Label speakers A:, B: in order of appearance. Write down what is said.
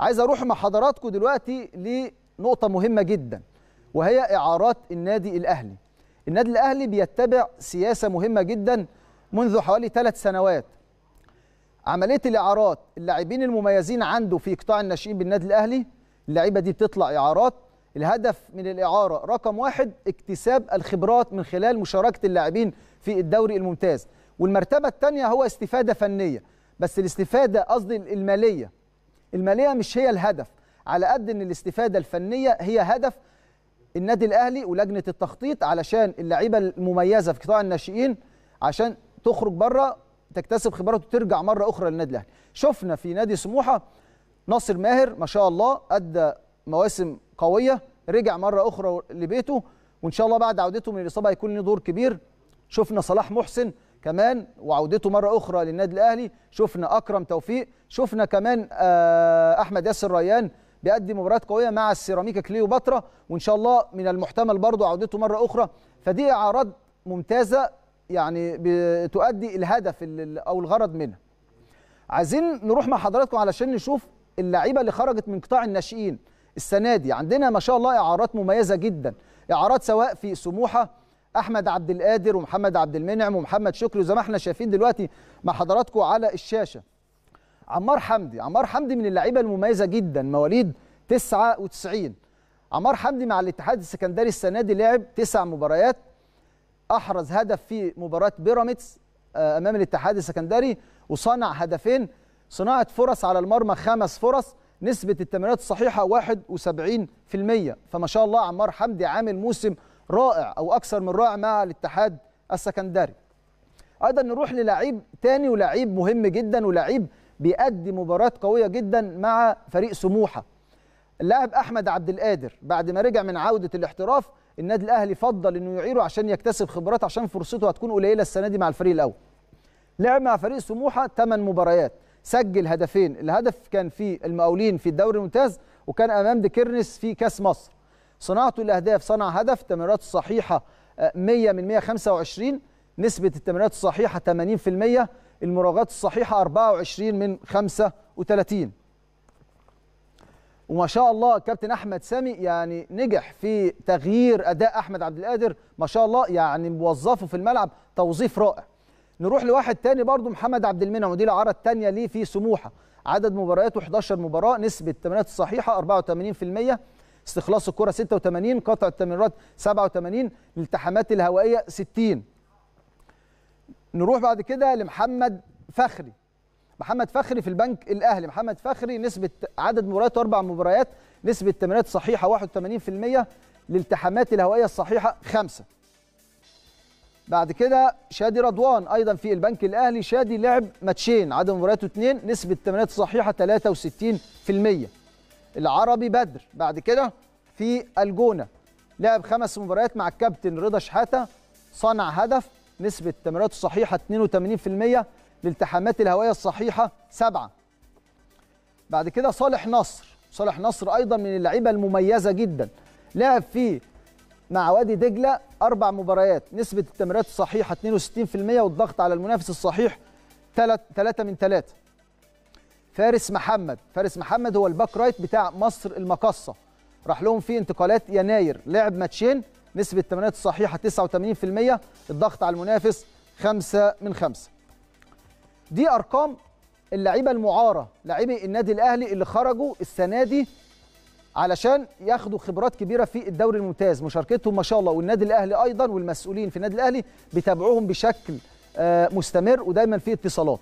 A: عايز اروح مع حضراتكم دلوقتي لنقطه مهمه جدا وهي اعارات النادي الاهلي النادي الاهلي بيتبع سياسه مهمه جدا منذ حوالي ثلاث سنوات عمليه الاعارات اللاعبين المميزين عنده في قطاع الناشئين بالنادي الاهلي اللعيبه دي بتطلع اعارات الهدف من الاعاره رقم واحد اكتساب الخبرات من خلال مشاركه اللاعبين في الدوري الممتاز والمرتبه الثانيه هو استفاده فنيه بس الاستفاده قصدي الماليه الماليه مش هي الهدف على قد ان الاستفاده الفنيه هي هدف النادي الاهلي ولجنه التخطيط علشان اللعيبه المميزه في قطاع الناشئين عشان تخرج بره تكتسب خبرات وترجع مره اخرى للنادي الاهلي شفنا في نادي سموحه ناصر ماهر ما شاء الله ادى مواسم قويه رجع مره اخرى لبيته وان شاء الله بعد عودته من الاصابه هيكون له دور كبير شفنا صلاح محسن كمان وعودته مرة أخرى للنادي الأهلي شفنا أكرم توفيق شفنا كمان آه، أحمد ياسر ريان بيقدم مباريات قوية مع السيراميكا كليوباترا وإن شاء الله من المحتمل برضه عودته مرة أخرى فدي إعارات ممتازة يعني بتؤدي الهدف أو الغرض منها عايزين نروح مع حضراتكم علشان نشوف اللعيبة اللي خرجت من قطاع الناشئين السنة دي عندنا ما شاء الله إعارات مميزة جدا إعارات سواء في سموحة احمد عبد القادر ومحمد عبد المنعم ومحمد شكري وزي ما احنا شايفين دلوقتي مع حضراتكم على الشاشه عمار حمدي عمار حمدي من اللعيبه المميزه جدا مواليد 99 عمار حمدي مع الاتحاد السكندري السنه دي لعب تسع مباريات احرز هدف في مباراه بيراميدز آه، امام الاتحاد السكندري وصنع هدفين صناعه فرص على المرمى خمس فرص نسبه التمريرات الصحيحه 71% فما شاء الله عمار حمدي عامل موسم رائع او اكثر من رائع مع الاتحاد السكندري ايضا نروح للعيب تاني ولعيب مهم جدا ولعيب بيأدي مباراة قوية جدا مع فريق سموحة اللاعب احمد عبد القادر بعد ما رجع من عودة الاحتراف النادي الاهلي فضل انه يعيره عشان يكتسب خبرات عشان فرصته هتكون قليلة السنة دي مع الفريق الاول لعب مع فريق سموحة 8 مباريات سجل هدفين الهدف كان في المقاولين في الدوري الممتاز وكان امام ديكيرنس في كاس مصر صناعة الأهداف صنع هدف تمريرات صحيحة 100 آه، من 125 نسبة التمريرات الصحيحة 80% المراوغات الصحيحة 24 من 35 وما شاء الله كابتن احمد سامي يعني نجح في تغيير اداء احمد عبد القادر ما شاء الله يعني موظفه في الملعب توظيف رائع نروح لواحد تاني برضه محمد عبد المنعم ودي العاره الثانيه ليه في سموحه عدد مبارياته 11 مباراه نسبه التمريرات الصحيحه 84% استخلاص الكره 86 قطع التمريرات 87 الالتحامات الهوائيه 60 نروح بعد كده لمحمد فخري محمد فخري في البنك الاهلي محمد فخري نسبه عدد مبارياته اربع مباريات نسبه تمريرات صحيحه 81% الالتحامات الهوائيه الصحيحه 5 بعد كده شادي رضوان ايضا في البنك الاهلي شادي لعب ماتشين عدد مبارياته 2 نسبه تمريرات صحيحه 63% العربي بدر بعد كده في الجونه لعب خمس مباريات مع الكابتن رضا شحاته صنع هدف نسبه تمريراته الصحيحه 82% الالتحامات الهوائيه الصحيحه 7 بعد كده صالح نصر صالح نصر ايضا من اللعيبه المميزه جدا لعب في مع وادي دجله اربع مباريات نسبه التمريرات الصحيحه 62% والضغط على المنافس الصحيح 3 من 3 فارس محمد فارس محمد هو الباك رايت بتاع مصر المقصه راح لهم في انتقالات يناير لعب ماتشين نسبه التمريرات الصحيحه 89% الضغط على المنافس 5 من 5 دي ارقام اللعيبه المعاره لاعبي النادي الاهلي اللي خرجوا السنه دي علشان ياخدوا خبرات كبيره في الدوري الممتاز مشاركتهم ما شاء الله والنادي الاهلي ايضا والمسؤولين في النادي الاهلي بيتابعوهم بشكل آه، مستمر ودايما في اتصالات